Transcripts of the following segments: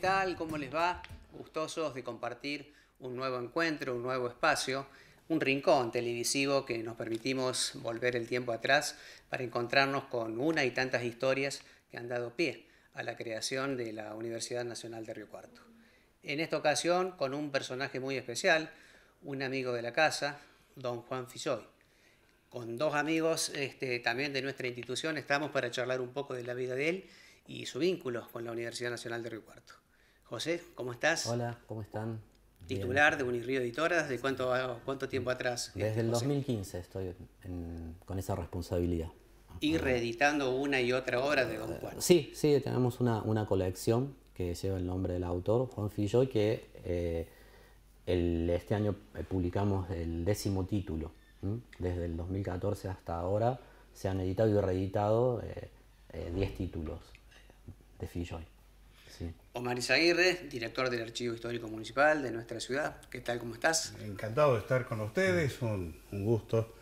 tal? ¿Cómo les va? Gustosos de compartir un nuevo encuentro, un nuevo espacio, un rincón televisivo que nos permitimos volver el tiempo atrás para encontrarnos con una y tantas historias que han dado pie a la creación de la Universidad Nacional de Río Cuarto. En esta ocasión con un personaje muy especial, un amigo de la casa, don Juan Fisoy. Con dos amigos este, también de nuestra institución estamos para charlar un poco de la vida de él y su vínculo con la Universidad Nacional de Río Cuarto. José, ¿cómo estás? Hola, ¿cómo están? Titular de Unirío Editoras, ¿desde cuánto, cuánto tiempo mm, atrás? Este, desde el 2015 estoy con esa responsabilidad. ¿Y reeditando una y otra obra de Don Juan? Eh, sí, sí, tenemos una, colección que lleva el nombre del autor, Juan Filloy, que eh, este año eh, publicamos el décimo título. Desde el 2014 hasta ahora se han editado y reeditado 10 títulos de Filloy. Omar Isaguirre, director del Archivo Histórico Municipal de nuestra ciudad. ¿Qué tal? ¿Cómo estás? Encantado de estar con ustedes, mm. un, gusto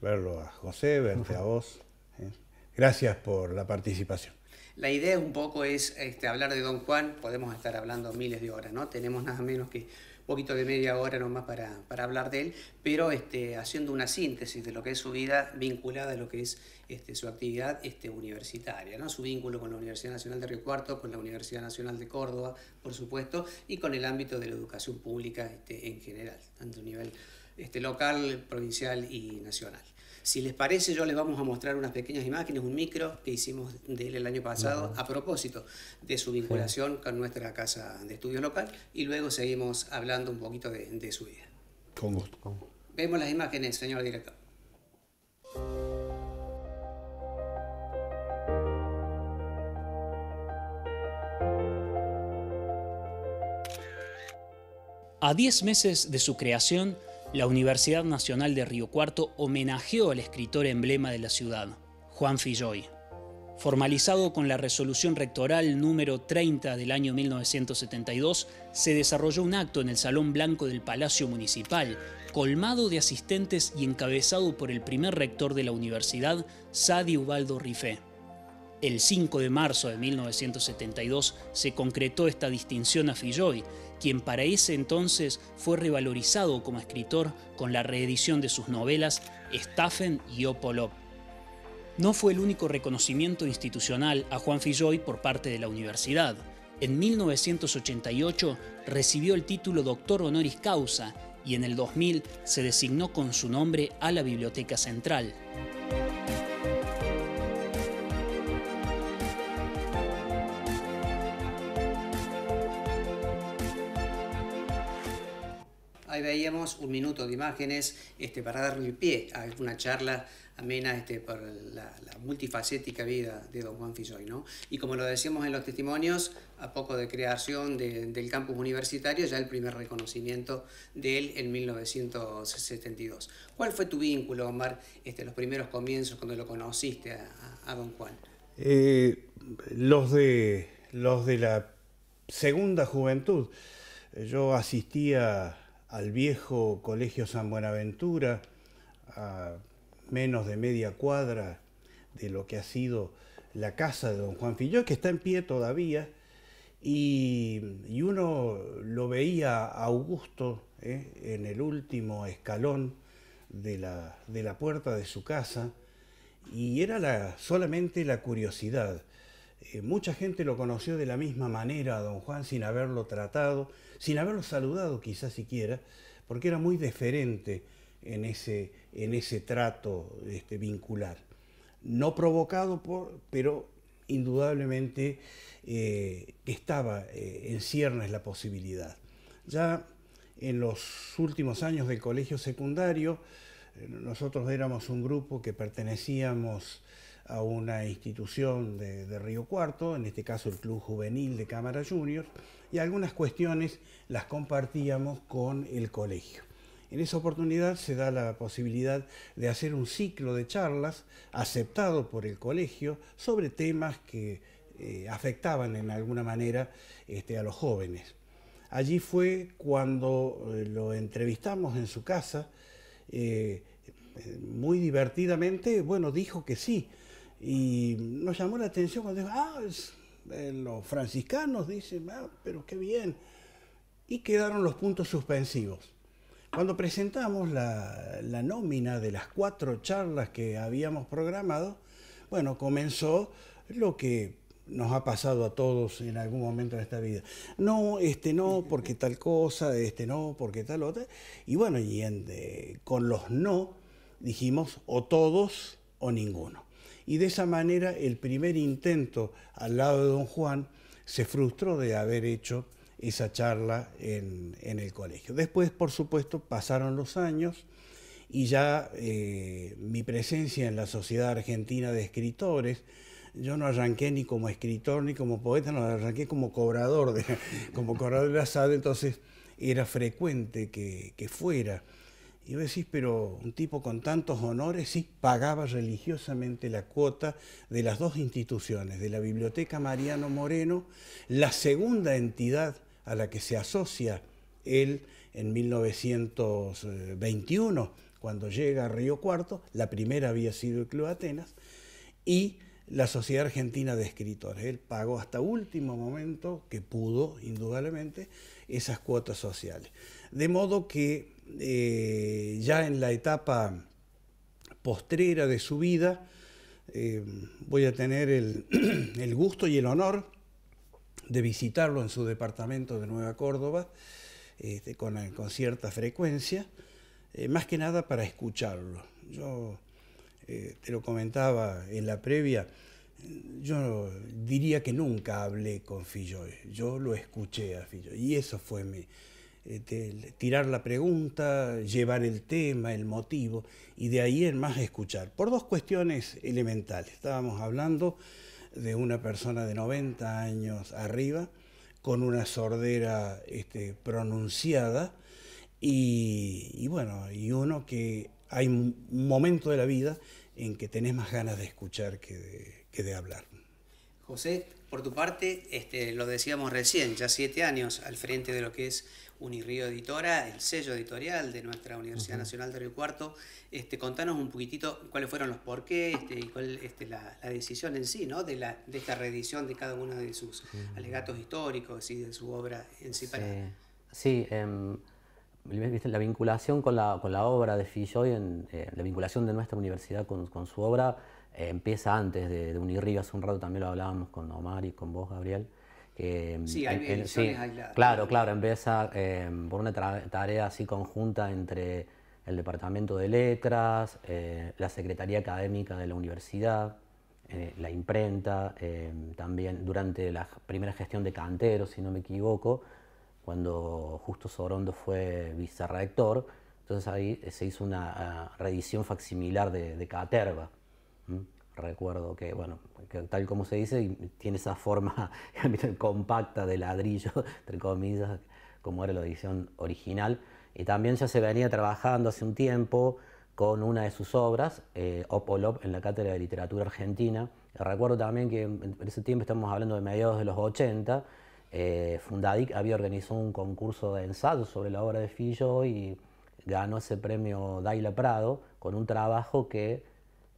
verlo a José, verte a vos. ¿eh? Gracias por la participación. La idea un poco es este, hablar de Don Juan, podemos estar hablando miles de horas, ¿no? Tenemos nada menos que poquito de media hora nomás para, para hablar de él, pero este, haciendo una síntesis de lo que es su vida vinculada a lo que es este, su actividad este, universitaria, ¿no? su vínculo con la Universidad Nacional de Río Cuarto, con la Universidad Nacional de Córdoba, por supuesto, y con el ámbito de la educación pública este, en general, tanto a nivel este, local, provincial y nacional. Si les parece, yo les vamos a mostrar unas pequeñas imágenes, un micro que hicimos de él el año pasado a propósito de su vinculación con nuestra casa de estudio local y luego seguimos hablando un poquito de, su vida. Vemos las imágenes, señor director. A 10 meses de su creación, la Universidad Nacional de Río Cuarto homenajeó al escritor emblema de la ciudad, Juan Filloy. Formalizado con la resolución rectoral número 30 del año 1972, se desarrolló un acto en el Salón Blanco del Palacio Municipal, colmado de asistentes y encabezado por el primer rector de la universidad, Sadi Ubaldo Rife El 5 de marzo de 1972 se concretó esta distinción a Filloy, quien para ese entonces fue revalorizado como escritor con la reedición de sus novelas Staffen y Opolov. No fue el único reconocimiento institucional a Juan Filloy por parte de la universidad. En 1988 recibió el título Doctor Honoris Causa y en el 2000 se designó con su nombre a la Biblioteca Central. veíamos un minuto de imágenes este, para darle el pie a una charla amena este, por la, multifacética vida de don Juan Filloy. ¿no? Y como lo decíamos en los testimonios, a poco de creación del campus universitario, ya el primer reconocimiento de él en 1972. ¿Cuál fue tu vínculo, Omar, este, los primeros comienzos cuando lo conociste a, don Juan? Eh, los, de, los de la segunda juventud. Yo asistía al viejo Colegio San Buenaventura, a menos de media cuadra de lo que ha sido la casa de don Juan Filló, que está en pie todavía, y, uno lo veía a Augusto ¿eh? en el último escalón de la, puerta de su casa, y era solamente la curiosidad. Eh, mucha gente lo conoció de la misma manera a don Juan sin haberlo tratado, sin haberlo saludado quizás siquiera, porque era muy deferente en ese, en ese trato este, vincular. No provocado por, pero indudablemente eh, que estaba eh, en ciernes la posibilidad. Ya en los últimos años del colegio secundario, eh, nosotros éramos un grupo que pertenecíamos a una institución de, Río Cuarto, en este caso el Club Juvenil de Cámara Juniors, y algunas cuestiones las compartíamos con el colegio. En esa oportunidad se da la posibilidad de hacer un ciclo de charlas aceptado por el colegio sobre temas que eh, afectaban en alguna manera este, a los jóvenes. Allí fue cuando eh, lo entrevistamos en su casa, eh, muy divertidamente, bueno, dijo que sí, y nos llamó la atención cuando dijo, ah, eh, los franciscanos dicen, ah, pero qué bien. Y quedaron los puntos suspensivos. Cuando presentamos la, nómina de las cuatro charlas que habíamos programado, bueno, comenzó lo que nos ha pasado a todos en algún momento de esta vida. No, este no, porque tal cosa, este no, porque tal otra. Y bueno, y eh, con los no dijimos o todos o ninguno y de esa manera el primer intento al lado de don Juan se frustró de haber hecho esa charla en, el colegio. Después, por supuesto, pasaron los años y ya eh, mi presencia en la Sociedad Argentina de Escritores, yo no arranqué ni como escritor ni como poeta, no arranqué como cobrador de, como la entonces era frecuente que fuera y vos decís, pero un tipo con tantos honores sí pagaba religiosamente la cuota de las dos instituciones, de la Biblioteca Mariano Moreno, la segunda entidad a la que se asocia él en 1921, cuando llega a Río Cuarto, la primera había sido el Club Atenas, y la Sociedad Argentina de Escritores. Él pagó hasta último momento, que pudo, indudablemente, esas cuotas sociales. De modo que eh, ya en la etapa postrera de su vida, eh, voy a tener el, gusto y el honor de visitarlo en su departamento de Nueva Córdoba este, con, con, cierta frecuencia, eh, más que nada para escucharlo. Yo te lo comentaba en la previa, yo diría que nunca hablé con Filloy, yo lo escuché a Filloy y eso fue mi, este, tirar la pregunta, llevar el tema, el motivo, y de ahí en más escuchar. Por dos cuestiones elementales. Estábamos hablando de una persona de 90 años arriba, con una sordera este, pronunciada, y, bueno, y uno que hay un momento de la vida en que tenés más ganas de escuchar que de, hablar. José, por tu parte, este, lo decíamos recién, ya siete años al frente de lo que es Unirío Editora, el sello editorial de nuestra Universidad Nacional de Río Cuarto. Este, contanos un poquitito cuáles fueron los porqués este, y cuál este, la, decisión en sí, ¿no? De, la, de esta reedición de cada uno de sus alegatos históricos y de su obra en sí. Para... Sí, em, la vinculación con la, con la obra de Filloy, eh, la vinculación de nuestra universidad con, su obra eh, empieza antes de, de Unirío. Hace un rato también lo hablábamos con Omar y con vos, Gabriel que em, sí, Claro, claro, empieza em, por una tarea así conjunta entre el Departamento de Letras, eh, la Secretaría Académica de la Universidad, eh, la imprenta, em, también durante la primera gestión de Cantero, si no me equivoco, cuando justo Sorondo fue vicerrector, entonces ahí eh, se hizo una ah, reedición facsimilar de, Caterva recuerdo que, bueno, tal como se dice, tiene esa forma compacta de ladrillo, entre comillas, como era la edición original. Y también ya se venía trabajando hace un tiempo con una de sus obras, eh, Opolop, en la Cátedra de Literatura Argentina. Recuerdo también que en ese tiempo, estamos hablando de mediados de los 80, eh, Fundadic había organizado un concurso de ensayo sobre la obra de Fillo y ganó ese premio Daila Prado con un trabajo que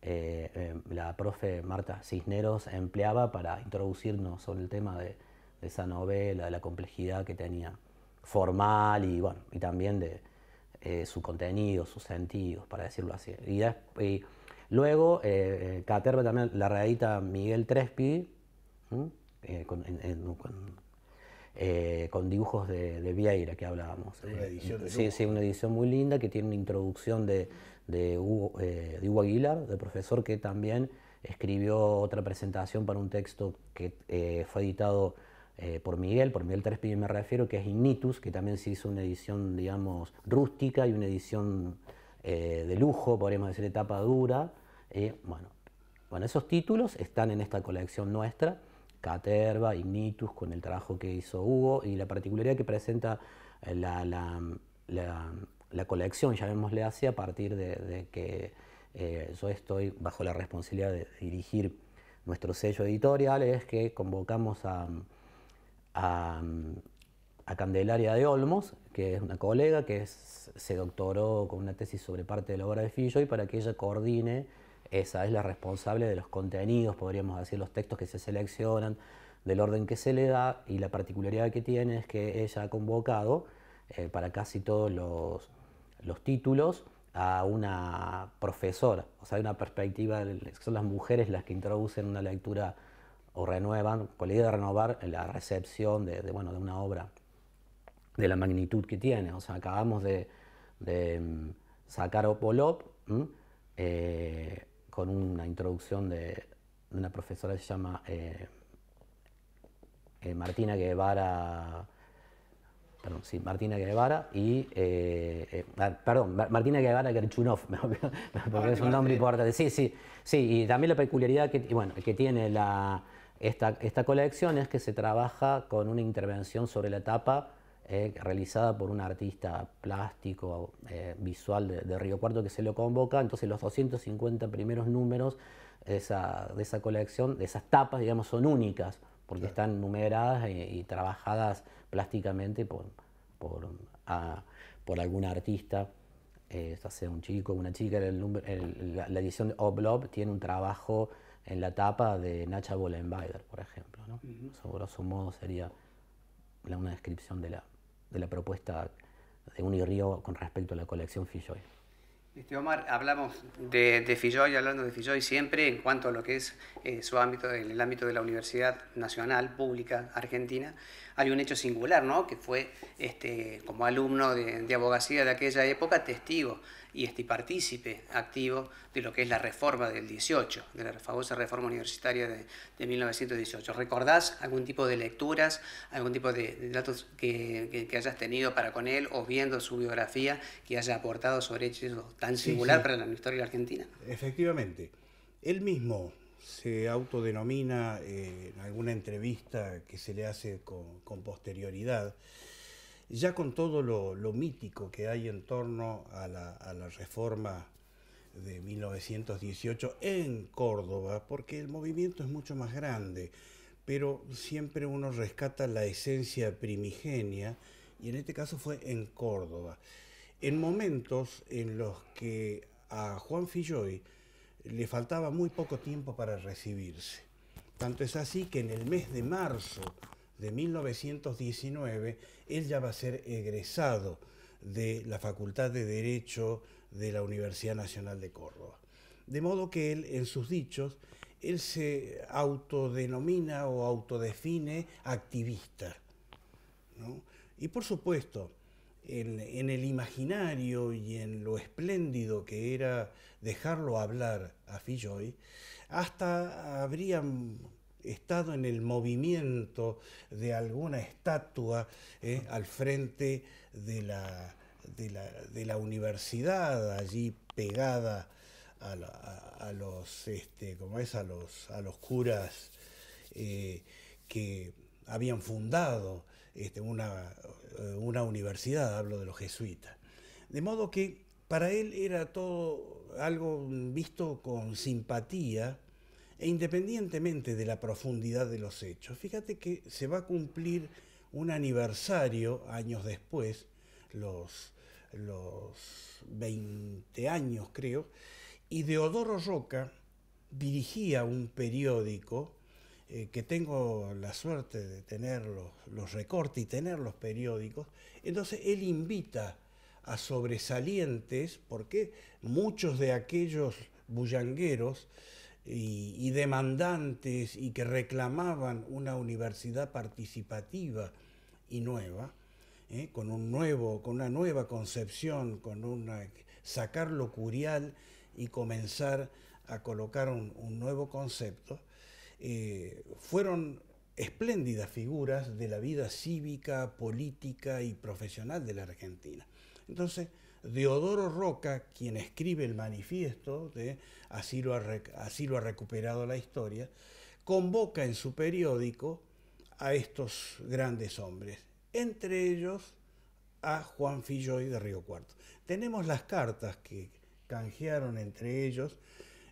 eh, eh, la profe Marta Cisneros empleaba para introducirnos sobre el tema de, esa novela, de la complejidad que tenía formal y, y también de eh, su contenido, sus sentidos, para decirlo así. Y, luego, Caterva también la reedita Miguel Trespi, con, dibujos de, Vieira que hablábamos. sí, sí, una edición muy linda que tiene una introducción de, de Hugo, eh, de Aguilar, del profesor que también escribió otra presentación para un texto que eh, fue editado eh, por Miguel, por Miguel Trespi me refiero, que es Ignitus, que también se hizo una edición, digamos, rústica y una edición eh, de lujo, podríamos decir, etapa dura. bueno, bueno, esos títulos están en esta colección nuestra, Caterva, Ignitus, con el trabajo que hizo Hugo, y la particularidad que presenta la la colección, llamémosle así, a partir de, que eh, yo estoy bajo la responsabilidad de dirigir nuestro sello editorial, es que convocamos a, a, Candelaria de Olmos, que es una colega que se doctoró con una tesis sobre parte de la obra de Fillo, y para que ella coordine, esa es la responsable de los contenidos, podríamos decir, los textos que se seleccionan, del orden que se le da, y la particularidad que tiene es que ella ha convocado eh, para casi todos los los títulos a una profesora, o sea, hay una perspectiva, son las mujeres las que introducen una lectura o renuevan, con la idea de renovar la recepción de, bueno, de una obra de la magnitud que tiene. O sea, acabamos de, mm, sacar Opolop eh, con una introducción de, una profesora que se llama eh, eh, Martina Guevara perdón, Martina Guevara y, eh, eh, ah, perdón, Martina Guevara Gerchunov, porque es un ah, nombre importante. Sí, sí, sí, y también la peculiaridad que, que tiene esta, colección es que se trabaja con una intervención sobre la tapa eh, realizada por un artista plástico visual de, Río Cuarto que se lo convoca, entonces los 250 primeros números de esa, colección, de esas tapas, digamos, son únicas, porque están numeradas y trabajadas plásticamente por, por, algún artista, eh, sea un chico una chica. la, edición de Oblob tiene un trabajo en la tapa de Nacha Bolenbider, por ejemplo. ¿no? Uh grosso modo, sería una descripción de la, de la propuesta de Unirío con respecto a la colección Filloy. Este, Omar, hablamos de, de Filloy, hablando de Filloy siempre en cuanto a lo que es eh, su ámbito, en el ámbito de la Universidad Nacional Pública Argentina, hay un hecho singular, ¿no? Que fue, este, como alumno de, de abogacía de aquella época, testigo y este partícipe activo de lo que es la reforma del 18, de la famosa reforma universitaria de, 1918. ¿Recordás algún tipo de lecturas, algún tipo de, datos que, hayas tenido para con él o viendo su biografía que haya aportado sobre hechos tan singular para la historia de la argentina? Efectivamente. Él mismo se autodenomina eh, en alguna entrevista que se le hace con, con posterioridad ya con todo lo, mítico que hay en torno a la, a la reforma de 1918 en Córdoba, porque el movimiento es mucho más grande, pero siempre uno rescata la esencia primigenia, y en este caso fue en Córdoba. En momentos en los que a Juan Filloy le faltaba muy poco tiempo para recibirse. Tanto es así que en el mes de marzo de 1919, él ya va a ser egresado de la Facultad de Derecho de la Universidad Nacional de Córdoba. De modo que él, en sus dichos, él se autodenomina o autodefine activista. Y por supuesto, en, en, el imaginario y en lo espléndido que era dejarlo hablar a Filloy, hasta habrían estado en el movimiento de alguna estatua eh, al frente de la, universidad, allí pegada a, los, este, es, a los, curas eh, que habían fundado este, eh, una universidad, hablo de los jesuitas. De modo que para él era todo algo visto con simpatía, e independientemente de la profundidad de los hechos, fíjate que se va a cumplir un aniversario años después, los, los 20 años creo, y Deodoro Roca dirigía un periódico eh, que tengo la suerte de tener los, los recortes y tener los periódicos, entonces él invita a sobresalientes, porque muchos de aquellos bullangueros y, demandantes y que reclamaban una universidad participativa y nueva, ¿eh? con, una nueva concepción, con una, sacar lo curial y comenzar a colocar un, nuevo concepto, eh, fueron espléndidas figuras de la vida cívica, política y profesional de la Argentina. Entonces, Deodoro Roca, quien escribe el manifiesto de así lo ha, recuperado la historia, convoca en su periódico a estos grandes hombres, entre ellos a Juan Filloy de Río Cuarto. Tenemos las cartas que canjearon entre ellos,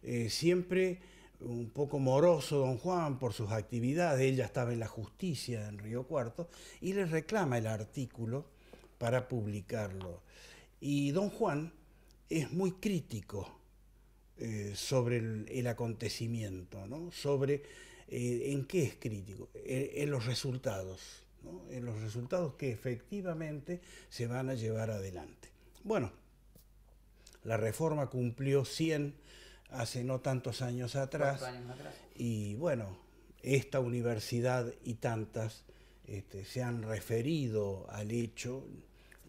eh, siempre un poco moroso don Juan por sus actividades, ella estaba en la justicia en Río Cuarto, y le reclama el artículo para publicarlo. Y don Juan es muy crítico eh, sobre el, acontecimiento, ¿no? sobre eh, en qué es crítico, en, los resultados, ¿no? en los resultados que efectivamente se van a llevar adelante. Bueno, la reforma cumplió 100 hace no tantos años atrás? y bueno, esta universidad y tantas este, se han referido al hecho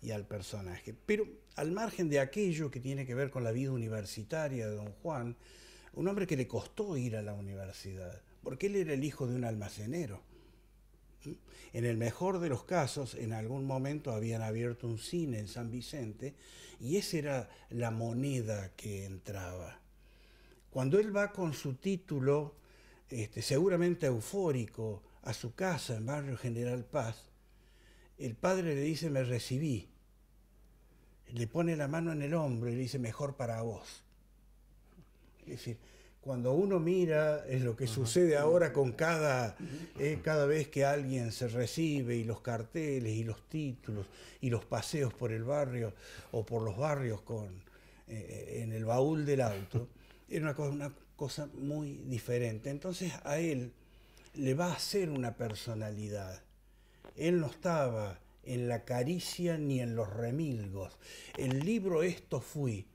y al personaje. Pero al margen de aquello que tiene que ver con la vida universitaria de don Juan, un hombre que le costó ir a la universidad, porque él era el hijo de un almacenero. ¿Mm? En el mejor de los casos, en algún momento habían abierto un cine en San Vicente y esa era la moneda que entraba. Cuando él va con su título, este, seguramente eufórico, a su casa en Barrio General Paz, el padre le dice, me recibí. Le pone la mano en el hombro y le dice, mejor para vos. Es decir, cuando uno mira es lo que sucede ahora con cada, eh, cada vez que alguien se recibe y los carteles y los títulos y los paseos por el barrio o por los barrios con, eh, en el baúl del auto, era cosa, una cosa muy diferente. Entonces a él le va a hacer una personalidad. Él no estaba en la caricia ni en los remilgos. El libro Esto fui,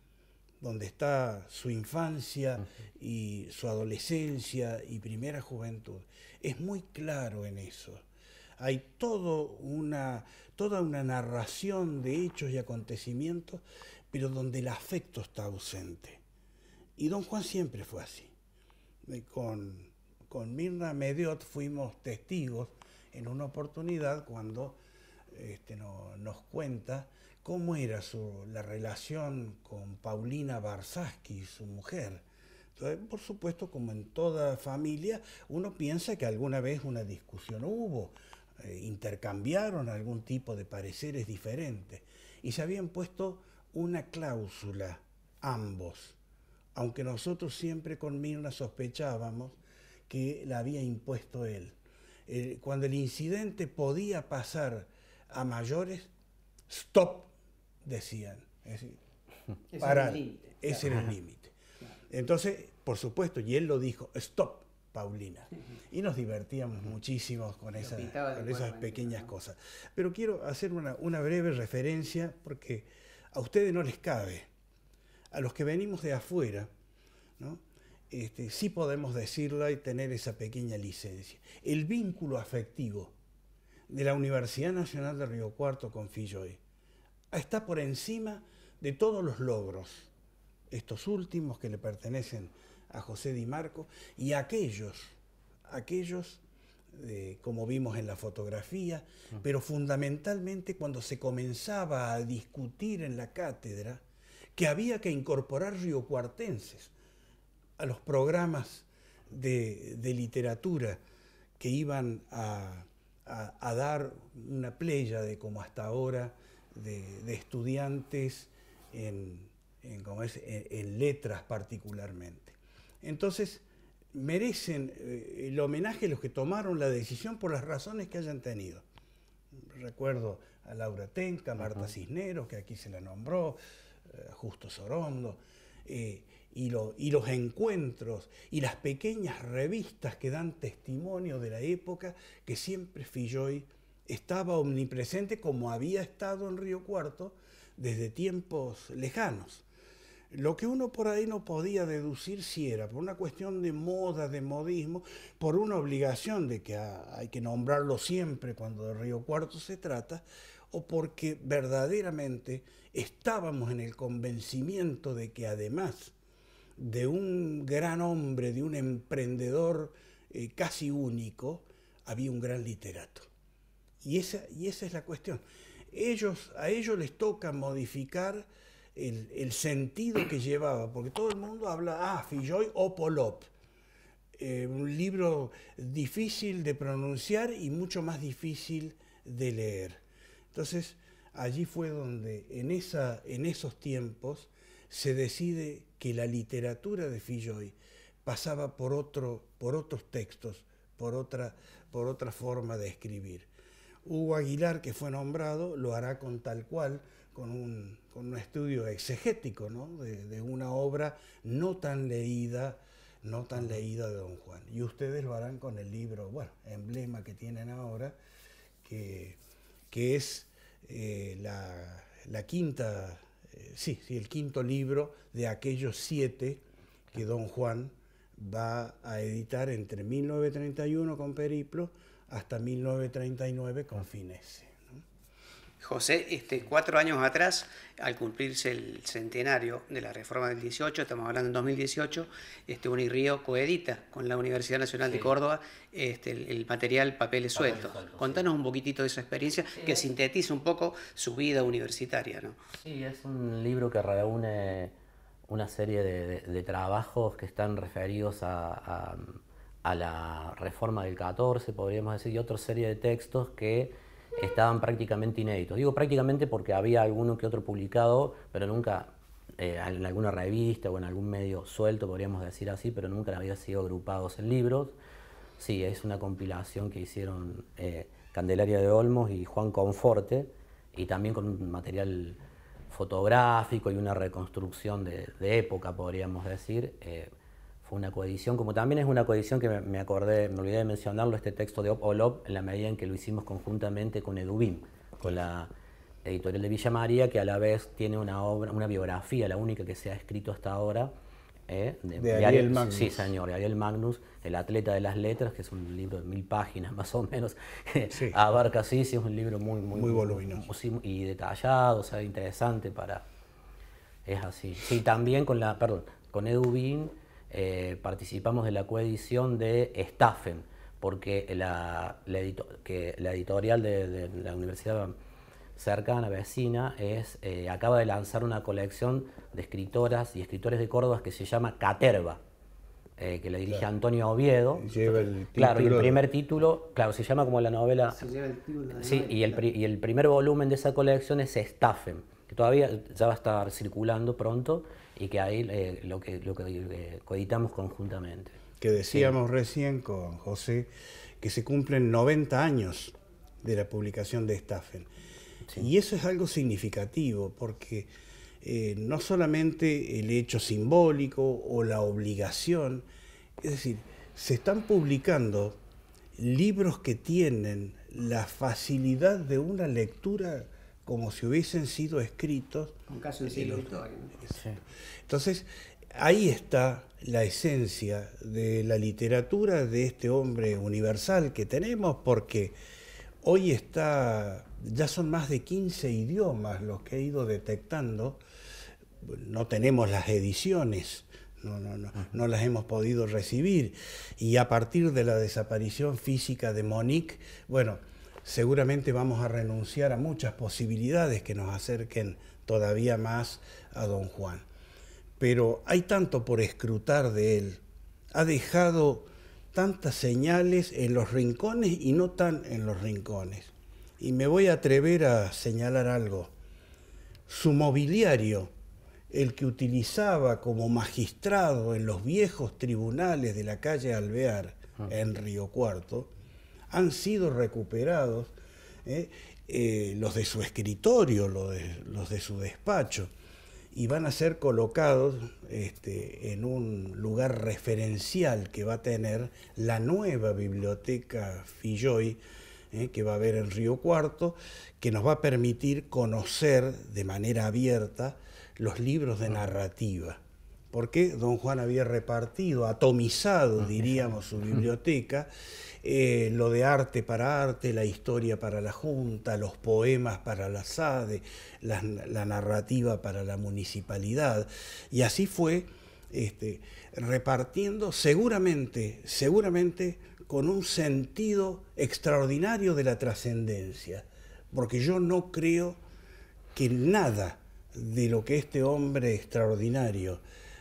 donde está su infancia y su adolescencia y primera juventud, es muy claro en eso. Hay todo una, toda una narración de hechos y acontecimientos, pero donde el afecto está ausente. Y don Juan siempre fue así, eh, con con Mirna Mediot fuimos testigos en una oportunidad cuando este, nos cuenta cómo era su, la relación con Paulina Barsaski, su mujer. por supuesto, como en toda familia, uno piensa que alguna vez una discusión hubo, eh, intercambiaron algún tipo de pareceres diferentes y se habían puesto una cláusula ambos, aunque nosotros siempre con Mirna sospechábamos que la había impuesto él. cuando el incidente podía pasar a mayores, stop, decían. Es decir, ese era el límite. Entonces, por supuesto, y él lo dijo, stop, Paulina. Y nos divertíamos muchísimo con, con esas pequeñas cosas. Pero quiero hacer una, una breve referencia porque a ustedes no les cabe. A los que venimos de afuera, este, sí podemos decirlo y tener esa pequeña licencia. El vínculo afectivo de la Universidad Nacional de Río Cuarto con Filloy está por encima de todos los logros, estos últimos que le pertenecen a José Di Marco y aquellos, aquellos eh, como vimos en la fotografía, ah. pero fundamentalmente cuando se comenzaba a discutir en la cátedra que había que incorporar Cuartenses a los programas de, literatura que iban a, dar una playa de como hasta ahora de, estudiantes en, letras particularmente. Entonces, merecen eh, el homenaje a los que tomaron la decisión por las razones que hayan tenido. Recuerdo a Laura Tenca, Marta Cisneros, que aquí se la nombró, eh, Justo Sorondo. Eh, y, los encuentros y las pequeñas revistas que dan testimonio de la época que siempre Filloy estaba omnipresente como había estado en Río Cuarto desde tiempos lejanos. Lo que uno por ahí no podía deducir si era por una cuestión de moda, de modismo, por una obligación de que hay que nombrarlo siempre cuando de Río Cuarto se trata, o porque verdaderamente estábamos en el convencimiento de que además de un gran hombre, de un emprendedor eh, casi único, había un gran literato. Y esa, y esa es la cuestión. Ellos, a ellos les toca modificar el, sentido que llevaba, porque todo el mundo habla, ah, Filloy o Polop. Eh, un libro difícil de pronunciar y mucho más difícil de leer. Entonces, allí fue donde en, esa, en esos tiempos se decide que la literatura de Filloy pasaba por, otro, por otros textos, por otra, por otra forma de escribir. Hugo Aguilar, que fue nombrado, lo hará con tal cual, con un, con un estudio exegético de, una obra no tan leída, no tan leída de Don Juan. Y ustedes lo harán con el libro, bueno, emblema que tienen ahora, que, que es eh, la, la, quinta sí, sí, el quinto libro de aquellos siete que don Juan va a editar entre 1931 con Periplo hasta 1939 con Finese. José, este, cuatro años atrás, al cumplirse el centenario de la reforma del 18, estamos hablando en 2018, este, Unirío coedita con la Universidad Nacional de Córdoba este, el, material Papeles Sueltos. Contanos un poquitito de esa experiencia que sintetiza un poco su vida universitaria. ¿no? Sí, es un libro que reúne una serie de, trabajos que están referidos a la reforma del 14, podríamos decir, y otra serie de textos que estaban prácticamente inéditos. Digo prácticamente porque había alguno que otro publicado, pero nunca eh, en alguna revista o en algún medio suelto, podríamos decir así, pero nunca había sido agrupados en libros. Sí, es una compilación que hicieron eh, Candelaria de Olmos y Juan Conforte, y también con material fotográfico y una reconstrucción de, época, podríamos decir. Eh, una coedición, como también es una coedición que me, acordé, me olvidé de mencionarlo, este texto de OLOP, en la medida en que lo hicimos conjuntamente con Edubín con la editorial de Villa María, que a la vez tiene una obra, una biografía, la única que se ha escrito hasta ahora, eh, de, Ariel, Magnus. Sí, señor, Ariel Magnus, el atleta de las letras, que es un libro de mil páginas más o menos, abarca sí, sí, es un libro muy, muy, voluminoso y detallado, o sea, interesante para... Es así. Sí, también con la, perdón, con Edubín eh, participamos de la coedición de Staffen, porque la, que la editorial de, la universidad cercana, vecina, es, eh, acaba de lanzar una colección de escritoras y escritores de Córdoba que se llama Caterva. Eh, que la dirige Antonio Oviedo. claro, y el primer título, claro, se llama como la novela. Sí, y, el, primer volumen de esa colección es Staffen, que todavía ya va a estar circulando pronto y que ahí eh, lo que, lo que eh, coeditamos conjuntamente. Que decíamos recién con José que se cumplen 90 años de la publicación de Staffen. Y eso es algo significativo porque eh, no solamente el hecho simbólico o la obligación, es decir, se están publicando libros que tienen la facilidad de una lectura como si hubiesen sido escritos. un Entonces, ahí está la esencia de la literatura de este hombre universal que tenemos, porque hoy está, ya son más de 15 idiomas los que he ido detectando. No tenemos las ediciones, no, no, no las hemos podido recibir. Y a partir de la desaparición física de Monique, bueno, seguramente vamos a renunciar a muchas posibilidades que nos acerquen todavía más a don Juan. Pero hay tanto por escrutar de él. Ha dejado tantas señales en los rincones y no tan en los rincones. Y me voy a atrever a señalar algo. Su mobiliario, el que utilizaba como magistrado en los viejos tribunales de la calle Alvear, ah. en Río Cuarto, han sido recuperados, ¿eh? Eh, los de su escritorio, los de, su despacho, y van a ser colocados este, en un lugar referencial que va a tener la nueva biblioteca Filloy, ¿eh? que va a haber en Río Cuarto, que nos va a permitir conocer de manera abierta los libros de ah. narrativa porque don Juan había repartido, atomizado, ah, diríamos, su biblioteca, eh, lo de arte para arte, la historia para la Junta, los poemas para la SADE, la, narrativa para la municipalidad. Y así fue este, repartiendo seguramente, seguramente con un sentido extraordinario de la trascendencia, porque yo no creo que nada de lo que este hombre extraordinario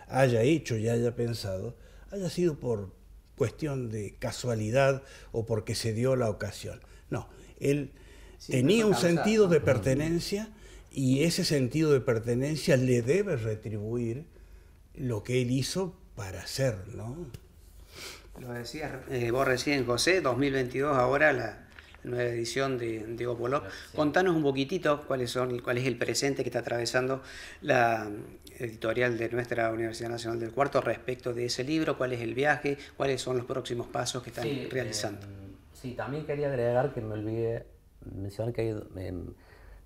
haya hecho y haya pensado haya sido por, cuestión de casualidad o porque se dio la ocasión. No, él tenía un sentido de pertenencia y ese sentido de pertenencia le debe retribuir lo que él hizo para ser, ¿no? Lo decías eh, vos recién, José, 2022, ahora la nueva edición de, Diego Polo. Contanos un poquitito cuáles son, cuál es el presente que está atravesando la, editorial de nuestra Universidad Nacional del Cuarto respecto de ese libro, cuál es el viaje, cuáles son los próximos pasos que están eh, realizando. sí, también quería agregar que me olvidé mencionar que hay, em,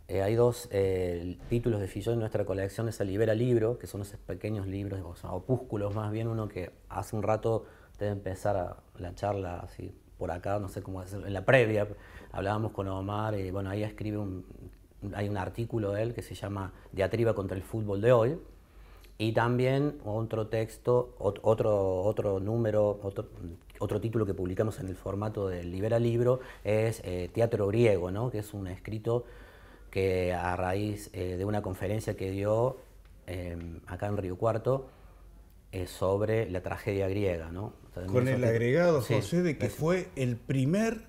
eh, hay dos eh, títulos de Fillón en nuestra colección, es el Libera Libro, que son esos pequeños libros, opúsculos más bien, uno que hace un rato debe empezar a, la charla así por acá, no sé cómo decirlo, en la previa hablábamos con Omar y bueno, ahí escribe un, hay un artículo de él que se llama Diatriba contra el fútbol de hoy, y también otro texto, otro, otro número, otro, otro título que publicamos en el formato del Libera Libro es eh, Teatro Griego, ¿no? que es un escrito que a raíz eh, de una conferencia que dio em, acá en Río Cuarto eh, sobre la tragedia griega. ¿no? Con el agregado, José, de que fue el primer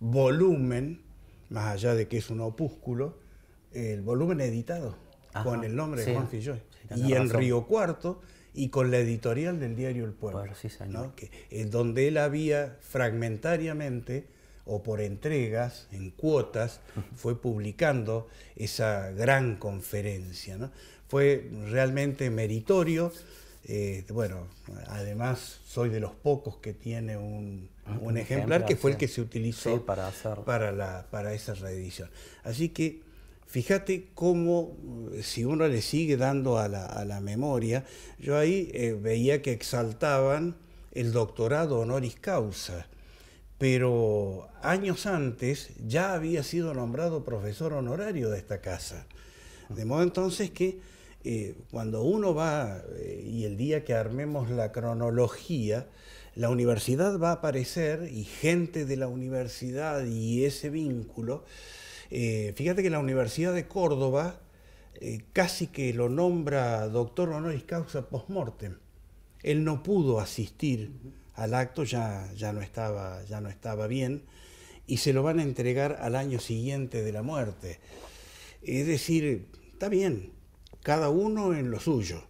volumen, más allá de que es un opúsculo, el volumen editado. con el nombre de Juan Filloy y en Río Cuarto y con la editorial del diario El Pueblo, eh, donde él había fragmentariamente o por entregas, en cuotas, fue publicando esa gran conferencia. Fue realmente meritorio. Eh, bueno, además soy de los pocos que tiene un, ah, ejemplar, que fue el que se utilizó para, hacer... para esa reedición. Así que Fíjate cómo, eh, si uno le sigue dando a la, memoria, yo ahí eh, veía que exaltaban el doctorado honoris causa, pero años antes ya había sido nombrado profesor honorario de esta casa. De modo entonces que eh, cuando uno va, y el día que armemos la cronología, la universidad va a aparecer y gente de la universidad y ese vínculo, eh, fíjate que la Universidad de Córdoba eh, casi que lo nombra doctor honoris causa post-mortem. Él no pudo asistir al acto, ya, ya, no estaba, ya no estaba bien, y se lo van a entregar al año siguiente de la muerte. Es decir, está bien, cada uno en lo suyo.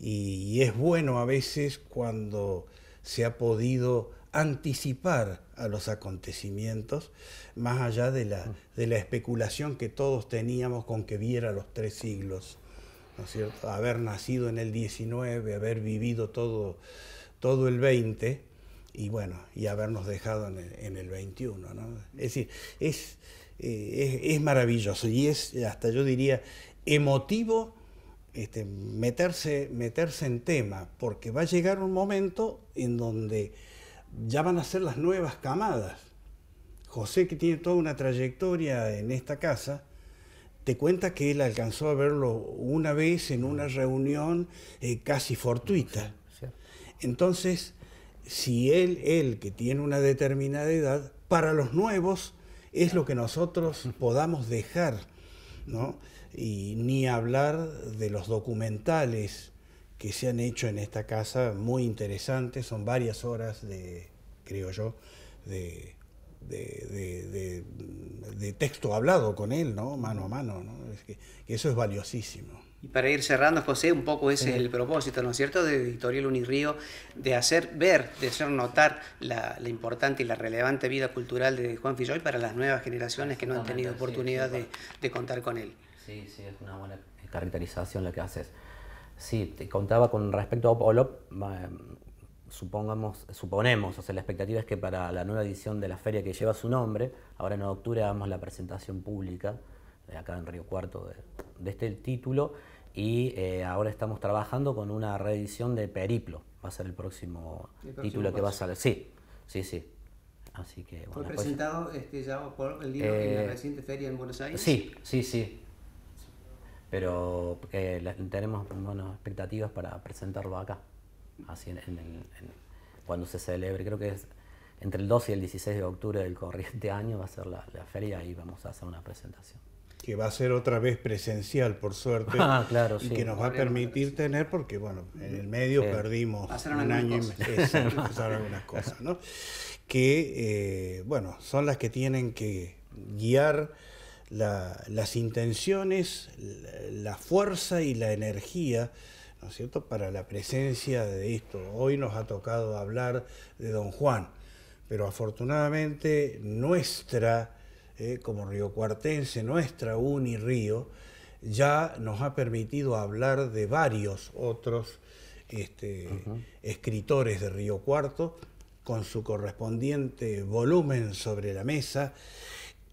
y es bueno a veces cuando se ha podido anticipar a los acontecimientos, más allá de la, mm. de la especulación que todos teníamos con que viera los tres siglos, ¿no es cierto? Haber nacido en el 19, haber vivido todo, todo el 20 y bueno, y habernos dejado en el, 21, Es decir, eh, es, es, maravilloso y es, hasta yo diría, emotivo este, meterse, meterse en tema, porque va a llegar un momento en donde ya van a ser las nuevas camadas. José, que tiene toda una trayectoria en esta casa, te cuenta que él alcanzó a verlo una vez en una reunión eh, casi fortuita. Entonces, si él, él que tiene una determinada edad, para los nuevos es lo que nosotros podamos dejar, ¿no? Y ni hablar de los documentales que se han hecho en esta casa, muy interesantes, son varias horas de, creo yo, de, de, texto hablado con él, ¿no? Mano a mano, ¿no? Es que, eso es valiosísimo. Y para ir cerrando, José, un poco ese es el propósito, ¿no es cierto?, de Editorial Unirío, de hacer ver, de hacer notar la, importante y la relevante vida cultural de Juan Filloy para las nuevas generaciones que no han tenido oportunidad de, de, contar con él. Sí, sí, es una buena caracterización la que haces. Sí, te contaba con respecto a OLOP, supongamos, suponemos, o sea, la expectativa es que para la nueva edición de la feria que lleva su nombre, ahora en octubre hagamos la presentación pública acá en Río Cuarto de, este título y eh, ahora estamos trabajando con una reedición de Periplo, va a ser el próximo, título que va a salir. Sí, sí, sí. Así que, Fue presentado este, ya por el libro eh, en la reciente feria en Buenos Aires. Sí, sí, sí pero eh, tenemos buenas expectativas para presentarlo acá, así en, cuando se celebre. Creo que es entre el 12 y el 16 de octubre del corriente año va a ser la, feria y vamos a hacer una presentación. Que va a ser otra vez presencial, por suerte. Ah, claro, y que nos va a permitir tener, porque bueno, en el medio perdimos un año y a algunas cosas, ¿no? Que, eh, bueno, son las que tienen que guiar las intenciones, la fuerza y la energía, ¿no es cierto?, para la presencia de esto. Hoy nos ha tocado hablar de Don Juan, pero afortunadamente nuestra, eh, como Río Cuartense, nuestra Unirío, ya nos ha permitido hablar de varios otros este, escritores de Río Cuarto, con su correspondiente volumen sobre la mesa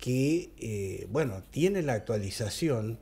que, eh, bueno, tiene la actualización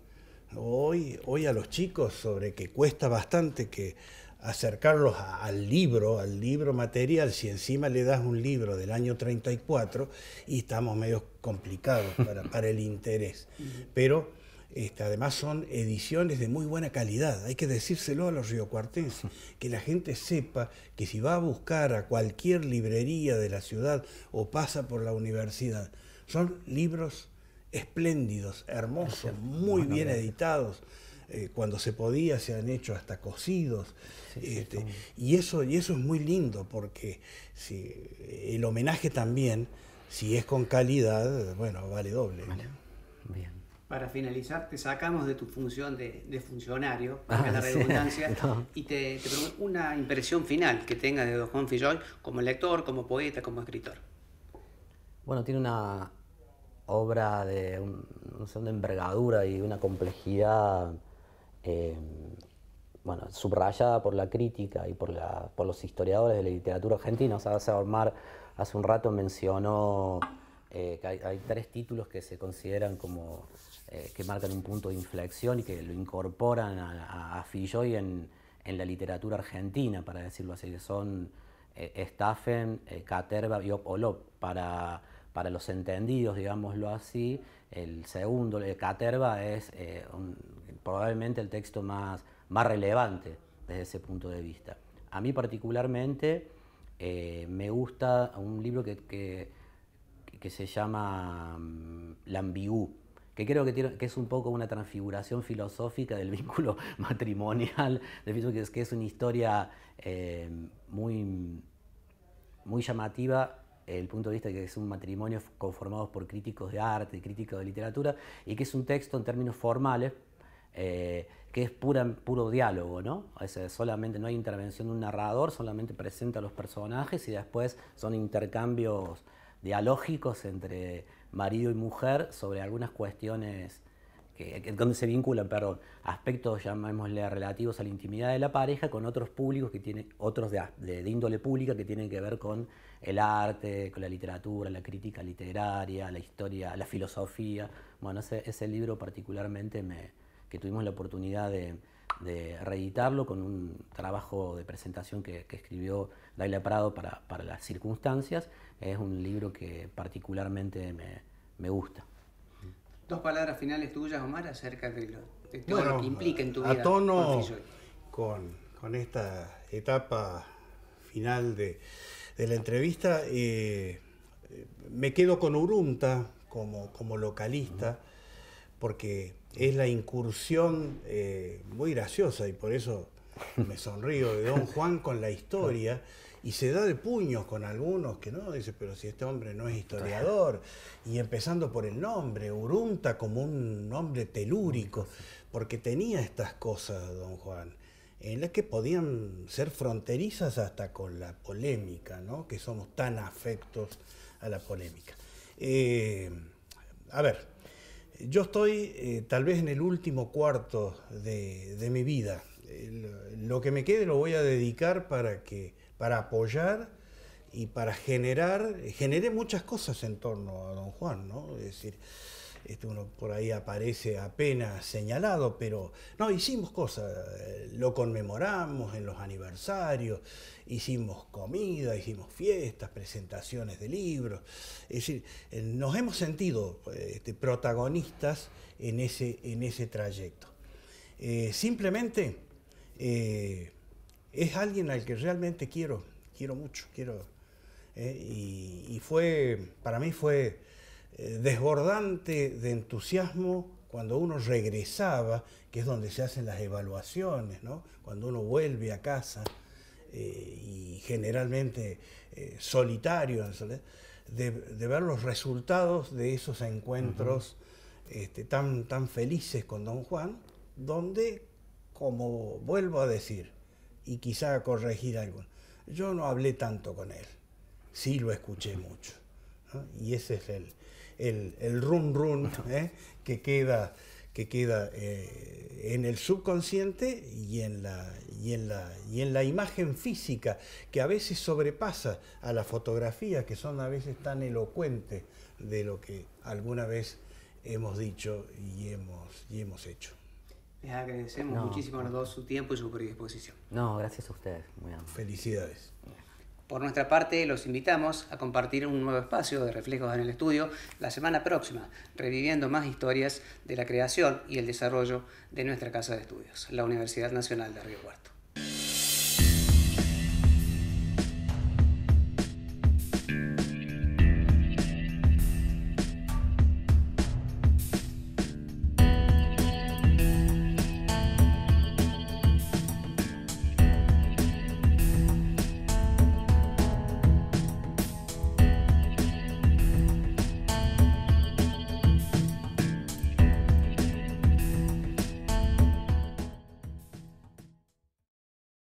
hoy, hoy a los chicos sobre que cuesta bastante que acercarlos al libro, al libro material, si encima le das un libro del año 34 y estamos medio complicados para, el interés. Pero este, además son ediciones de muy buena calidad, hay que decírselo a los riocuartenses, que la gente sepa que si va a buscar a cualquier librería de la ciudad o pasa por la universidad, son libros espléndidos, hermosos, muy bien editados. Eh, cuando se podía se han hecho hasta cocidos. Este, y, eso, y eso es muy lindo porque si, eh, el homenaje también, si es con calidad, bueno, vale doble. Para finalizar, te sacamos de tu función de, funcionario, para ah, la redundancia, y te, pregunto una impresión final que tengas de Don Juan Filloy como lector, como poeta, como escritor. Bueno, tiene una obra de un, no envergadura y una complejidad eh, subrayada por la crítica y por, por, los historiadores de la literatura argentina. O sea, Omar hace un rato mencionó eh, que hay, tres títulos que se consideran como eh, que marcan un punto de inflexión y que lo incorporan a, Filloy en, la literatura argentina, para decirlo así, que son Estafen, Staffen, Caterva y olof Para para los entendidos, digámoslo así, el segundo, el Caterva, es eh, probablemente el texto más, más relevante desde ese punto de vista. A mí particularmente eh, me gusta un libro que, que, se llama mm, La que creo que, tiene, que, es un poco una transfiguración filosófica del vínculo matrimonial, que es, que es una historia eh, muy, muy llamativa el punto de vista de que es un matrimonio conformado por críticos de arte, y críticos de literatura, y que es un texto en términos formales eh, que es pura, puro diálogo, ¿no? solamente no hay intervención de un narrador, solamente presenta a los personajes y después son intercambios dialógicos entre marido y mujer sobre algunas cuestiones que, donde se vinculan, perdón, aspectos, llamémosle, relativos a la intimidad de la pareja con otros públicos que tienen, otros de índole pública que tienen que ver con el arte, con la literatura, la crítica literaria, la historia, la filosofía. Bueno, ese, ese libro particularmente me, que tuvimos la oportunidad de, de, reeditarlo con un trabajo de presentación que, escribió Daila Prado para, para, las circunstancias, es un libro que particularmente me, me gusta. Dos palabras finales tuyas, Omar, acerca de, lo, que implica en tu vida. A tono con, con esta etapa final de, de la entrevista, eh, me quedo con Urunta como, como localista, porque es la incursión eh, muy graciosa y por eso me sonrío de Don Juan con la historia y se da de puños con algunos que no, dice, pero si este hombre no es historiador, y empezando por el nombre, Urunta como un nombre telúrico, porque tenía estas cosas, don Juan en las que podían ser fronterizas hasta con la polémica, ¿no? que somos tan afectos a la polémica. Eh, a ver, yo estoy eh, tal vez en el último cuarto de, mi vida. lo que me quede lo voy a dedicar para, que, para apoyar y para generar, generé muchas cosas en torno a don Juan, ¿no? Es decir, este, uno por ahí aparece apenas señalado, pero no, hicimos cosas, eh, lo conmemoramos en los aniversarios, hicimos comida, hicimos fiestas, presentaciones de libros, es decir, eh, nos hemos sentido este, protagonistas en ese, en ese trayecto. Eh, simplemente es alguien al que realmente quiero, quiero mucho, quiero... y fue, para mí fue eh, desbordante de entusiasmo cuando uno regresaba, que es donde se hacen las evaluaciones, cuando uno vuelve a casa eh, y generalmente eh, solitario, de, ver los resultados de esos encuentros este, tan, tan felices con don Juan, donde, como vuelvo a decir, y quizá corregir algo, yo no hablé tanto con él, sí lo escuché mucho. Y ese es el, el, el run run ¿eh? que queda, que queda eh, en el subconsciente y en, la, en la, y en la imagen física, que a veces sobrepasa a la fotografía que son a veces tan elocuentes de lo que alguna vez hemos dicho y hemos, y hemos hecho. Les agradecemos muchísimo a los dos su tiempo y su predisposición. No, gracias a ustedes. Felicidades. Por nuestra parte, los invitamos a compartir un nuevo espacio de Reflejos en el Estudio la semana próxima, reviviendo más historias de la creación y el desarrollo de nuestra Casa de Estudios, la Universidad Nacional de Río Cuarto.